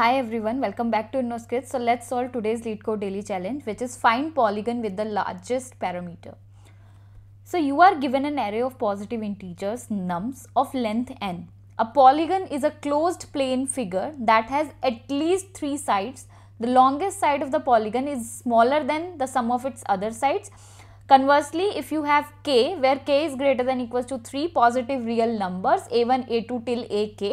Hi everyone, welcome back to InnoScript. So let's solve today's LeetCode daily challenge which is find polygon with the largest parameter. So you are given an array of positive integers nums of length n. A polygon is a closed plane figure that has at least three sides. The longest side of the polygon is smaller than the sum of its other sides. Conversely, if you have k where k is greater than equals to 3 positive real numbers a1, a2 till ak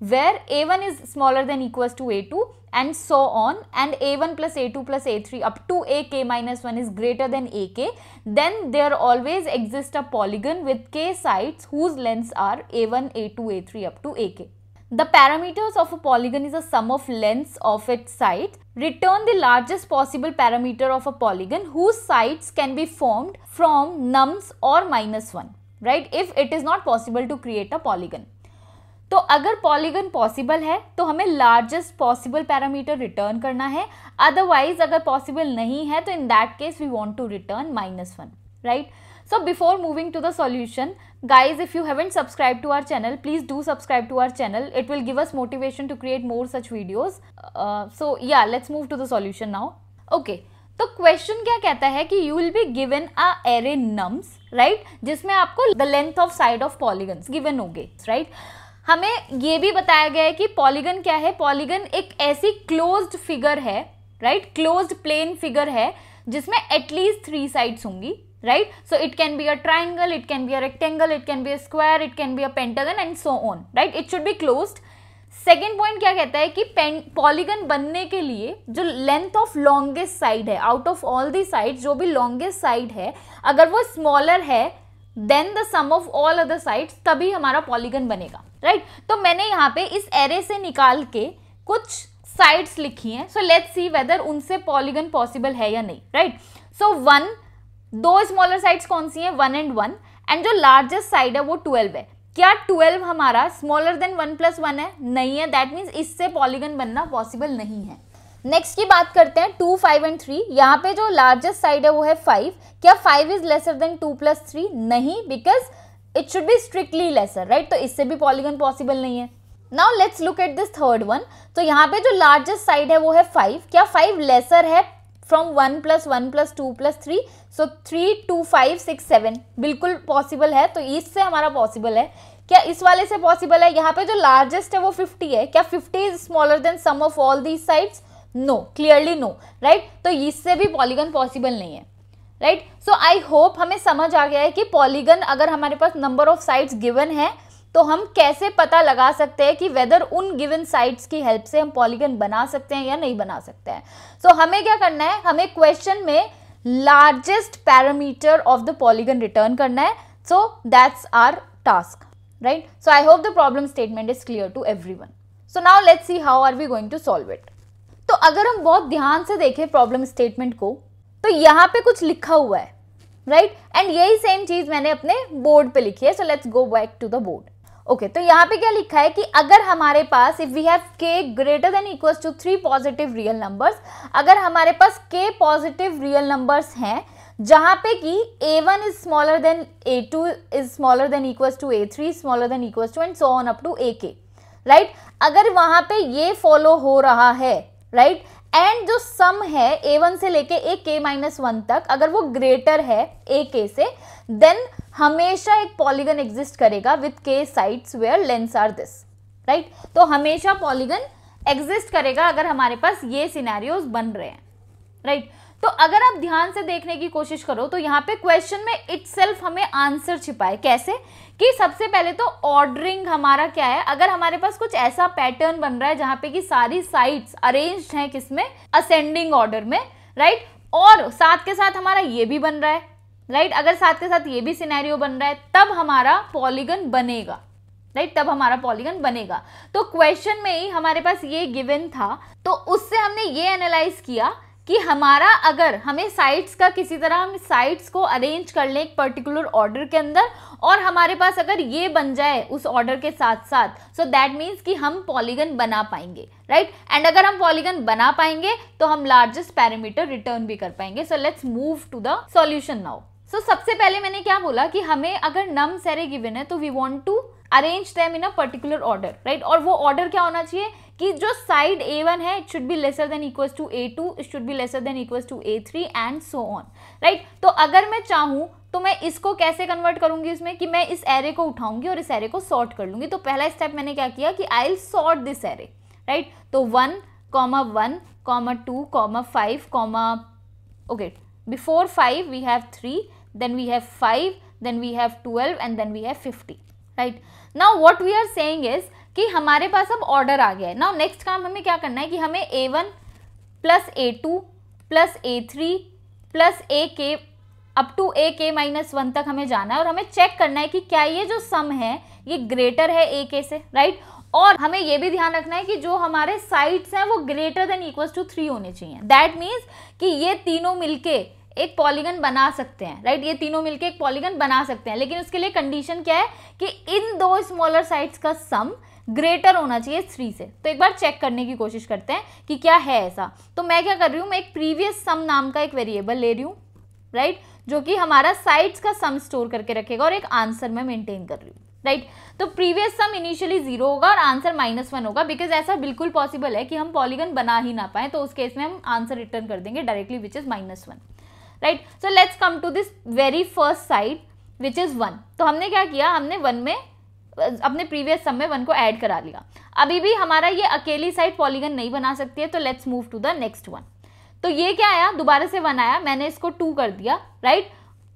where a1 is smaller than equals to a2 and so on and a1 plus a2 plus a3 up to ak minus 1 is greater than ak then there always exists a polygon with k sides whose lengths are a1 a2 a3 up to ak the parameters of a polygon is a sum of lengths of its sides. Return the largest possible parameter of a polygon whose sides can be formed from nums or minus 1, right? If it is not possible to create a polygon. तो अगर polygon possible है तो हमें largest possible parameter return करना है otherwise अगर possible नहीं है तो in that case we want to return minus one right so before moving to the solution guys if you haven't subscribe to our channel please do subscribe to our channel it will give us motivation to create more such videos so yeah let's move to the solution now okay तो question क्या कहता है कि you will be given a array nums right जिसमें आपको the length of side of polygon given हो right हमें ये भी बताया गया है कि पॉलीगन क्या है पॉलीगन एक ऐसी क्लोज्ड फिगर है राइट क्लोज्ड प्लेन फिगर है जिसमें एटलीस्ट थ्री साइड्स होंगी right so it can be a triangle it can be a rectangle it can be a square it can be a pentagon and so on right it should be close second point क्या कहता है कि polygon बनने के लिए जो length of longest side है out of all the side जो भी लॉन्गेस्ट साइड है अगर वो स्मॉलर है than the sum of all other sides तभी हमारा पॉलीगन बनेगा राइट right? तो मैंने यहाँ पे इस एरे से निकाल के कुछ साइड्स लिखी हैं सो लेट्स सी वेदर उनसे पॉलीगन पॉसिबल है या नहीं राइट सो वन दो स्मॉलर साइड्स कौन सी हैं वन एंड वन एंड जो लार्जेस्ट साइड है वो ट्वेल्व है क्या ट्वेल्व हमारा smaller than one plus one है नहीं है दैट मीन्स इससे पॉलीगन बनना पॉसिबल नहीं है नेक्स्ट की बात करते हैं टू फाइव एंड थ्री यहाँ पे जो लार्जेस्ट साइड है वो है फाइव क्या five is lesser than two plus three नहीं because it should be strictly lesser right तो इससे भी पॉलीगन पॉसिबल नहीं है now let's look at this third one तो यहाँ पे जो लार्जेस्ट साइड है वो है फाइव क्या फाइव लेसर है from one plus one plus two plus three so three two five six seven बिल्कुल पॉसिबल है तो इससे हमारा पॉसिबल है क्या इस वाले से पॉसिबल है यहाँ पे जो लार्जेस्ट है वो फिफ्टी है क्या fifty is smaller than sum of all these sides no clearly no right तो इससे भी पॉलीगन पॉसिबल नहीं है राइट सो आई होप हमें समझ आ गया है कि पॉलीगन अगर हमारे पास नंबर ऑफ साइड्स गिवन है तो हम कैसे पता लगा सकते हैं कि वेदर उन गिवन साइड्स की हेल्प से हम पॉलीगन बना सकते हैं या नहीं बना सकते हैं सो so, हमें क्या करना है हमें क्वेश्चन में largest perimeter of the polygon return करना है so that's our task right so I hope the problem statement is clear to every so now let's see how are we going to solve it तो अगर हम बहुत ध्यान से देखें problem statement को तो यहाँ पे कुछ लिखा हुआ है राइट एंड यही सेम चीज़ मैंने अपने बोर्ड पे लिखी है so let's go back to the board okay तो यहाँ पे क्या लिखा है कि अगर हमारे पास if we have k greater than equal to three positive real numbers अगर हमारे पास के पॉजिटिव रियल नंबर्स हैं जहाँ पे कि a1 one is smaller than a two is smaller than equal to a three smaller than equal to and so on up to a k right अगर वहाँ पे ये फॉलो हो रहा है राइट right? एंड जो सम है ए वन से लेके ए के माइनस वन तक अगर वो ग्रेटर है ए के से देन हमेशा एक पॉलीगन एग्जिस्ट करेगा with k sides where lengths are this right तो हमेशा पॉलीगन एग्जिस्ट करेगा अगर हमारे पास ये सिनेरियोज बन रहे हैं राइट right? तो अगर आप ध्यान से देखने की कोशिश करो तो यहाँ पे क्वेश्चन में इट हमें आंसर छिपा है कैसे कि सबसे पहले तो ऑर्डरिंग हमारा क्या है अगर हमारे पास कुछ ऐसा पैटर्न बन रहा है जहां पे कि सारी साइट्स अरेंज हैं किसमें असेंडिंग ऑर्डर में राइट और साथ के साथ हमारा ये भी बन रहा है राइट अगर साथ के साथ ये भी सिनेरियो बन रहा है तब हमारा पॉलीगन बनेगा राइट तब हमारा पॉलीगन बनेगा तो क्वेश्चन में ही हमारे पास ये गिवन था तो उससे हमने ये एनालाइज किया कि हमारा अगर हमें साइट्स का किसी तरह हम साइट्स को अरेंज कर लें एक पर्टिकुलर ऑर्डर के अंदर और हमारे पास अगर ये बन जाए उस ऑर्डर के साथ साथ सो दैट मीन्स कि हम पॉलीगन बना पाएंगे राइट right? एंड अगर हम पॉलीगन बना पाएंगे तो हम लार्जेस्ट पैरामीटर रिटर्न भी कर पाएंगे so let's move to the solution now so सबसे पहले मैंने क्या बोला कि हमें अगर नम सेरे गिवन है तो we want to arrange them in a particular order right और वो ऑर्डर क्या होना चाहिए कि जो साइड ए वन है it should be lesser than equal to a two it should be lesser than equal to a three and so on right तो अगर मैं चाहूँ तो मैं इसको कैसे कन्वर्ट करूंगी इसमें कि मैं इस एरे को उठाऊंगी और इस एरे को सॉर्ट कर लूंगी तो पहला स्टेप मैंने क्या किया कि I will sort this array right तो one comma one comma two comma five comma okay before five we have three then we have five then we have twelve and then we have fifty right now what we are saying is कि हमारे पास अब order आ गया है ना next काम हमें क्या करना है कि हमें a one plus a two plus a three plus a k up to a के माइनस वन तक हमें जाना है और हमें चेक करना है कि क्या ये जो सम है ये ग्रेटर है ए के से राइट और हमें ये भी ध्यान रखना है कि जो हमारे साइड्स हैं वो greater than equal to three होने चाहिए दैट मीन्स कि ये तीनों मिलके एक पॉलीगन बना सकते हैं राइट ये तीनों मिलके एक पॉलीगन बना सकते हैं लेकिन उसके लिए कंडीशन क्या है कि इन दो स्मॉलर साइड्स का सम ग्रेटर होना चाहिए थ्री से तो एक बार चेक करने की कोशिश करते हैं कि क्या है ऐसा तो मैं क्या कर रही हूँ मैं एक प्रीवियस सम नाम का एक वेरिएबल ले रही हूँ राइट जो कि हमारा साइड्स का सम स्टोर करके रखेगा और एक आंसर मैं मेंटेन कर रही हूँ राइट तो प्रीवियस सम इनिशियली जीरो होगा और आंसर माइनस वन होगा बिकॉज ऐसा बिल्कुल पॉसिबल है कि हम पॉलीगन बना ही ना पाए तो उस केस में हम आंसर रिटर्न कर देंगे directly which is minus one right so let's come to this very first side which is one तो हमने क्या किया हमने वन में अपने प्रीवियस सम में वन को ऐड करा लिया अभी भी हमारा ये अकेली साइड पॉलीगन नहीं बना सकती है तो let's move to the next one तो ये क्या आया दोबारा से वन आया मैंने इसको टू कर दिया राइट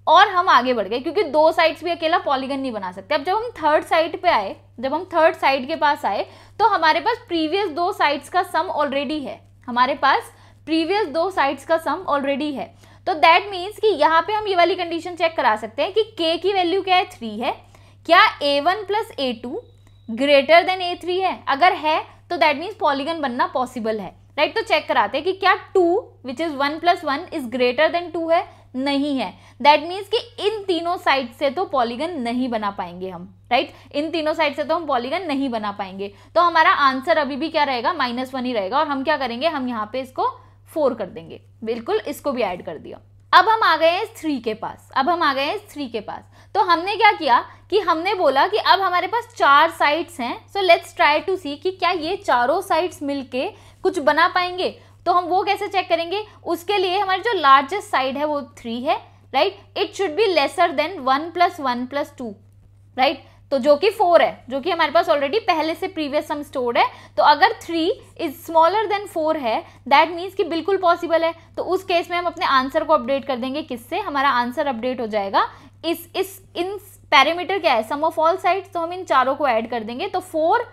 और हम आगे बढ़ गए क्योंकि दो साइड्स भी अकेला पॉलीगन नहीं बना सकते अब जब हम थर्ड साइड पे आए जब हम थर्ड साइड के पास आए तो हमारे पास प्रीवियस दो साइड्स का सम ऑलरेडी है हमारे पास प्रीवियस दो साइड्स का सम ऑलरेडी है तो दैट मीन्स कि यहाँ पे हम ये वाली कंडीशन चेक करा सकते हैं कि के की वैल्यू क्या है थ्री है क्या a one plus a two greater than a three है अगर है तो दैट मीन्स पॉलीगन बनना पॉसिबल है राइट right? तो चेक कराते हैं कि क्या two which is one plus one is greater than two है नहीं है दैट मीन्स कि इन तीनों साइड से तो पॉलीगन नहीं बना पाएंगे हम राइट right? इन तीनों साइड से तो हम पॉलीगन नहीं बना पाएंगे तो हमारा आंसर अभी भी क्या रहेगा माइनस वन ही रहेगा और हम क्या करेंगे हम यहाँ पे इसको फोर कर देंगे बिल्कुल इसको भी ऐड कर दिया अब हम आ गए हैं थ्री के पास अब हम आ गए हैं थ्री के पास तो हमने क्या किया कि हमने बोला कि अब हमारे पास चार साइड्स हैं so let's try to see कि क्या ये चारों साइड्स मिलके कुछ बना पाएंगे तो हम वो कैसे चेक करेंगे उसके लिए हमारी जो लार्जेस्ट साइड है वो थ्री है right it should be lesser than one plus one plus two right तो जो कि फोर है जो कि हमारे पास ऑलरेडी पहले से प्रीवियस सम स्टोर्ड है तो अगर three is smaller than four है दैट मीन्स कि बिल्कुल पॉसिबल है तो उस केस में हम अपने आंसर को अपडेट कर देंगे किससे हमारा आंसर अपडेट हो जाएगा इस इस इन पैरामीटर क्या है सम ऑफ ऑल साइड तो हम इन चारों को ऐड कर देंगे तो फोर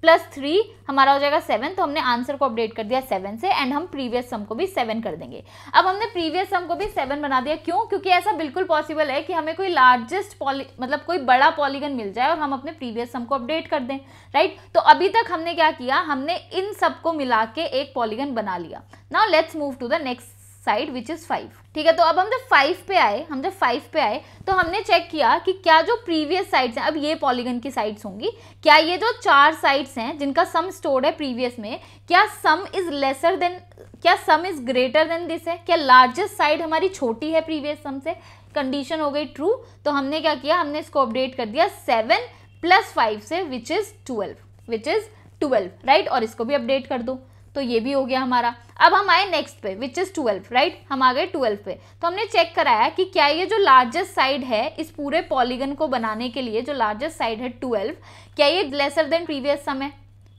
प्लस थ्री हमारा हो जाएगा सेवन तो हमने आंसर को अपडेट कर दिया सेवन से एंड हम प्रीवियस सम को भी सेवन कर देंगे अब हमने प्रीवियस सम को भी सेवन बना दिया क्यों क्योंकि ऐसा बिल्कुल पॉसिबल है कि हमें कोई लार्जेस्ट पॉली मतलब कोई बड़ा पॉलीगन मिल जाए और हम अपने प्रीवियस सम को अपडेट कर दें राइट तो अभी तक हमने क्या किया हमने इन सबको मिला के एक पॉलीगन बना लिया now let's move to the next side which is five ठीक है तो अब हम जब फाइव पे आए हम जब फाइव पे आए तो हमने चेक किया कि क्या जो प्रीवियस साइड्स हैं अब ये पॉलीगन की साइड्स होंगी क्या ये जो चार साइड्स हैं जिनका सम स्टोर्ड है प्रीवियस में क्या सम इज़ लेसर देन क्या sum is greater than this है क्या लार्जेस्ट साइड हमारी छोटी है प्रीवियस सम से कंडीशन हो गई ट्रू तो हमने क्या किया हमने इसको अपडेट कर दिया सेवन प्लस फाइव से which is twelve which is twelve right और इसको भी अपडेट कर दो तो ये भी हो गया हमारा अब हम आए नेक्स्ट पे विच इज़ ट्वेल्व राइट हम आ गए ट्वेल्व पे तो हमने चेक कराया कि क्या ये जो लार्जेस्ट साइड है इस पूरे पॉलीगन को बनाने के लिए जो लार्जेस्ट साइड है ट्वेल्व क्या ये लेसर देन प्रीवियस समय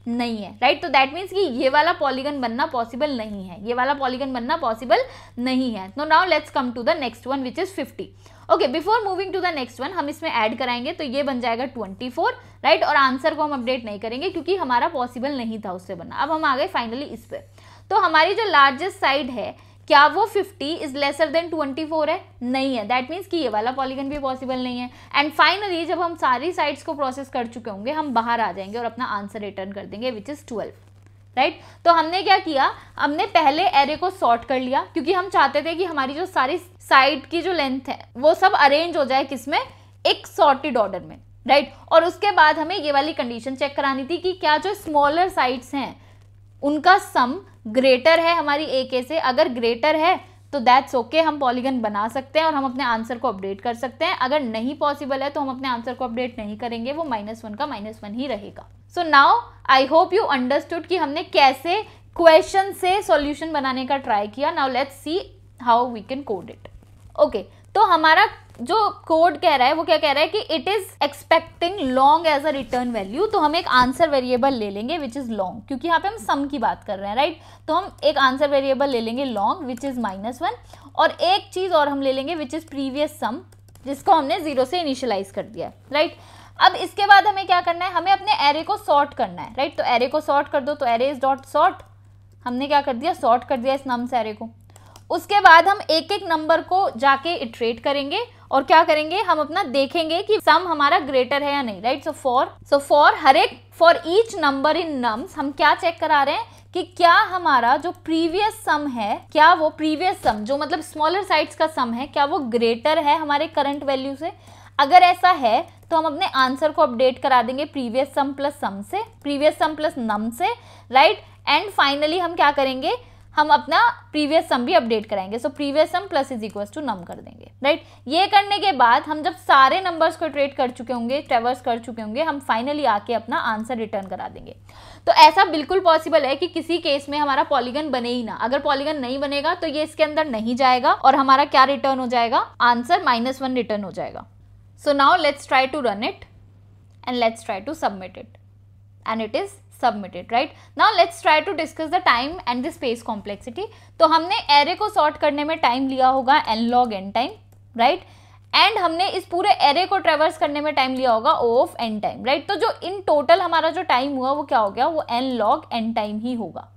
नहीं है राइट तो दैट मीन्स कि ये वाला पॉलीगन बनना पॉसिबल नहीं है ये वाला पॉलीगन बनना पॉसिबल नहीं है तो now let's come to the next one which is fifty okay before moving to the next one हम इसमें ऐड कराएंगे तो ये बन जाएगा ट्वेंटी फोर राइट और आंसर को हम अपडेट नहीं करेंगे क्योंकि हमारा पॉसिबल नहीं था उससे बनना अब हम आ गए फाइनली इस पर तो हमारी जो लार्जेस्ट साइड है क्या वो 50 इज लेसर देन 24 है नहीं है दैट मीन्स कि ये वाला पॉलीगन भी पॉसिबल नहीं है एंड फाइनली जब हम सारी साइड्स को प्रोसेस कर चुके होंगे हम बाहर आ जाएंगे और अपना आंसर रिटर्न कर देंगे विच इज़ ट्वेल्व राइट तो हमने क्या किया हमने पहले एरे को सॉर्ट कर लिया क्योंकि हम चाहते थे कि हमारी जो सारी साइड की जो लेंथ है वो सब अरेंज हो जाए किसमें एक सॉर्टेड ऑर्डर में राइट right? और उसके बाद हमें ये वाली कंडीशन चेक करानी थी कि क्या जो स्मॉलर साइड्स हैं उनका सम ग्रेटर है हमारी ए के से अगर ग्रेटर है तो दैट्स ओके okay, हम पॉलीगन बना सकते हैं और हम अपने आंसर को अपडेट कर सकते हैं अगर नहीं पॉसिबल है तो हम अपने आंसर को अपडेट नहीं करेंगे वो माइनस वन का माइनस वन ही रहेगा so now I hope you understood कि हमने कैसे क्वेश्चन से सॉल्यूशन बनाने का ट्राई किया now let's see how we can code it okay तो हमारा जो कोड कह रहा है वो क्या कह रहा है कि it is expecting long as a return value तो हम एक आंसर वेरिएबल ले लेंगे विच इज लॉन्ग क्योंकि यहाँ पे हम सम की बात कर रहे हैं राइट तो हम एक आंसर वेरिएबल ले लेंगे long which is minus one और एक चीज और हम ले लेंगे विच इज प्रीवियस सम जिसको हमने जीरो से इनिशियलाइज कर दिया राइट राइट अब इसके बाद हमें क्या करना है हमें अपने एरे को सॉर्ट करना है राइट तो एरे को सॉर्ट कर दो तो एरे इज डॉट सॉर्ट हमने क्या कर दिया सॉर्ट कर दिया इस नम से एरे को उसके बाद हम एक एक नंबर को जाके इट्रेट करेंगे और क्या करेंगे हम अपना देखेंगे कि सम हमारा ग्रेटर है या नहीं right so for so for हर एक for each number in nums हम क्या चेक करा रहे हैं कि क्या हमारा जो प्रीवियस सम है क्या वो प्रीवियस सम जो मतलब स्मॉलर साइड्स का सम है क्या वो ग्रेटर है हमारे करंट वैल्यू से अगर ऐसा है तो हम अपने आंसर को अपडेट करा देंगे प्रीवियस सम प्लस सम से प्रीवियस सम प्लस नम से राइट एंड फाइनली हम क्या करेंगे हम अपना प्रीवियस सम भी अपडेट कराएंगे so previous sum plus is equal to num कर देंगे राइट right? ये करने के बाद हम जब सारे नंबर्स को ट्रेड कर चुके होंगे ट्रेवर्स कर चुके होंगे हम फाइनली आके अपना आंसर रिटर्न करा देंगे तो ऐसा बिल्कुल पॉसिबल है कि किसी केस में हमारा पॉलीगन बने ही ना अगर पॉलीगन नहीं बनेगा तो ये इसके अंदर नहीं जाएगा और हमारा क्या रिटर्न हो जाएगा आंसर माइनस वन रिटर्न हो जाएगा so now let's try to run it and let's try to submit it and it is submitted right now let's try to discuss the time and the space complexity तो हमने array को sort करने में time लिया होगा n log n time right and हमने इस पूरे एरे को ट्रेवर्स करने में टाइम लिया होगा O of n time right तो जो इन टोटल हमारा जो टाइम हुआ वो क्या हो गया वो एन लॉग एन टाइम ही होगा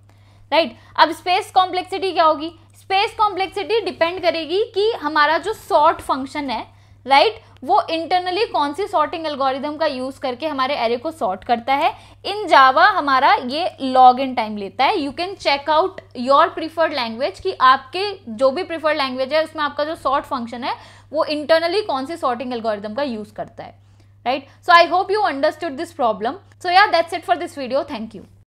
राइट right? अब स्पेस कॉम्प्लेक्सिटी क्या होगी स्पेस कॉम्प्लेक्सिटी डिपेंड करेगी कि हमारा जो सॉर्ट फंक्शन है राइट right? वो इंटरनली कौन सी सॉर्टिंग एल्गोरिदम का यूज करके हमारे एरे को सॉर्ट करता है इन जावा हमारा ये लॉग इन टाइम लेता है you can check out your preferred language कि आपके जो भी प्रीफर्ड लैंग्वेज है उसमें आपका जो सॉर्ट फंक्शन है वो इंटरनली कौन सी सॉर्टिंग एल्गोरिदम का यूज करता है right so I hope you understood this problem so yeah that's it for this video thank you